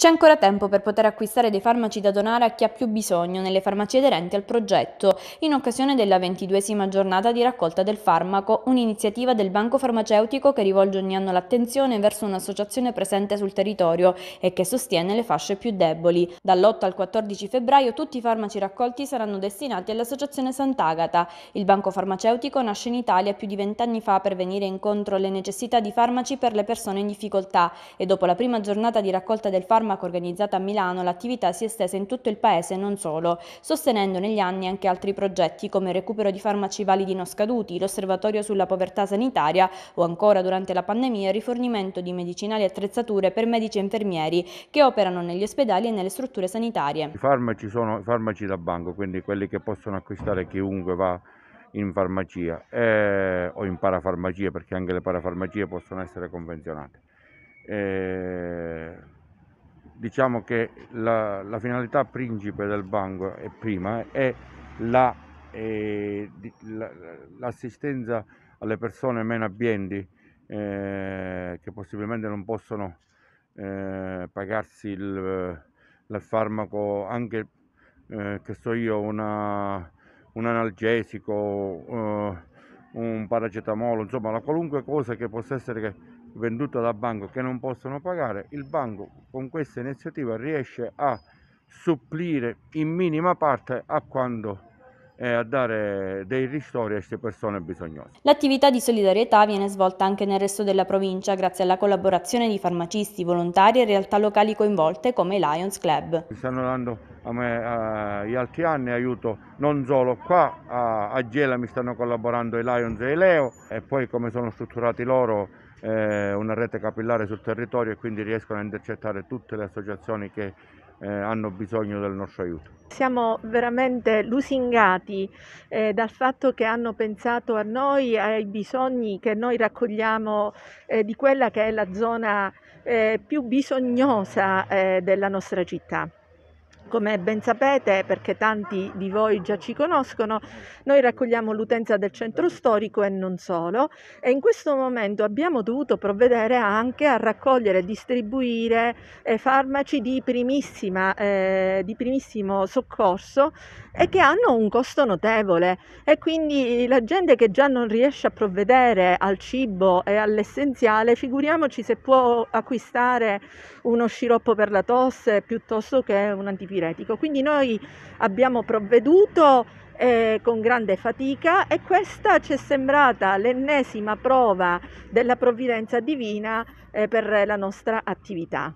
C'è ancora tempo per poter acquistare dei farmaci da donare a chi ha più bisogno nelle farmacie aderenti al progetto, in occasione della ventiduesima giornata di raccolta del farmaco, un'iniziativa del Banco Farmaceutico che rivolge ogni anno l'attenzione verso un'associazione presente sul territorio e che sostiene le fasce più deboli. Dall'8 al 14 febbraio tutti i farmaci raccolti saranno destinati all'Associazione Sant'Agata. Il Banco Farmaceutico nasce in Italia più di vent'anni fa per venire incontro alle necessità di farmaci per le persone in difficoltà e dopo la prima giornata di raccolta del farmaco farmaco organizzata a Milano, l'attività si è estesa in tutto il paese e non solo, sostenendo negli anni anche altri progetti come il recupero di farmaci validi non scaduti, l'osservatorio sulla povertà sanitaria o ancora durante la pandemia il rifornimento di medicinali e attrezzature per medici e infermieri che operano negli ospedali e nelle strutture sanitarie. I farmaci sono farmaci da banco, quindi quelli che possono acquistare chiunque va in farmacia eh, o in parafarmacia perché anche le parafarmacie possono essere convenzionate. Eh, diciamo che la, la finalità principe del banco è prima è la, eh, di, la, l'assistenza alle persone meno abbienti eh, che possibilmente non possono eh, pagarsi il, il, farmaco anche eh, che so io una, un analgesico eh, un paracetamolo insomma la qualunque cosa che possa essere che, venduta da banco che non possono pagare, il banco con questa iniziativa riesce a supplire in minima parte a quando e a dare dei ristori a queste persone bisognose. L'attività di solidarietà viene svolta anche nel resto della provincia grazie alla collaborazione di farmacisti, volontari e realtà locali coinvolte come i Lions Club. Mi stanno dando a me agli altri anni aiuto non solo qua, a, a Gela mi stanno collaborando i Lions e i Leo e poi come sono strutturati loro eh, una rete capillare sul territorio e quindi riescono a intercettare tutte le associazioni che eh, hanno bisogno del nostro aiuto. Siamo veramente lusingati eh, dal fatto che hanno pensato a noi, ai bisogni che noi raccogliamo eh, di quella che è la zona eh, più bisognosa eh, della nostra città. Come ben sapete, perché tanti di voi già ci conoscono, noi raccogliamo l'utenza del centro storico e non solo e in questo momento abbiamo dovuto provvedere anche a raccogliere e distribuire eh, farmaci di, eh, di primissimo soccorso e che hanno un costo notevole e quindi la gente che già non riesce a provvedere al cibo e all'essenziale, figuriamoci se può acquistare uno sciroppo per la tosse piuttosto che un antipiretico piretico. Quindi noi abbiamo provveduto eh, con grande fatica e questa ci è sembrata l'ennesima prova della provvidenza divina eh, per la nostra attività.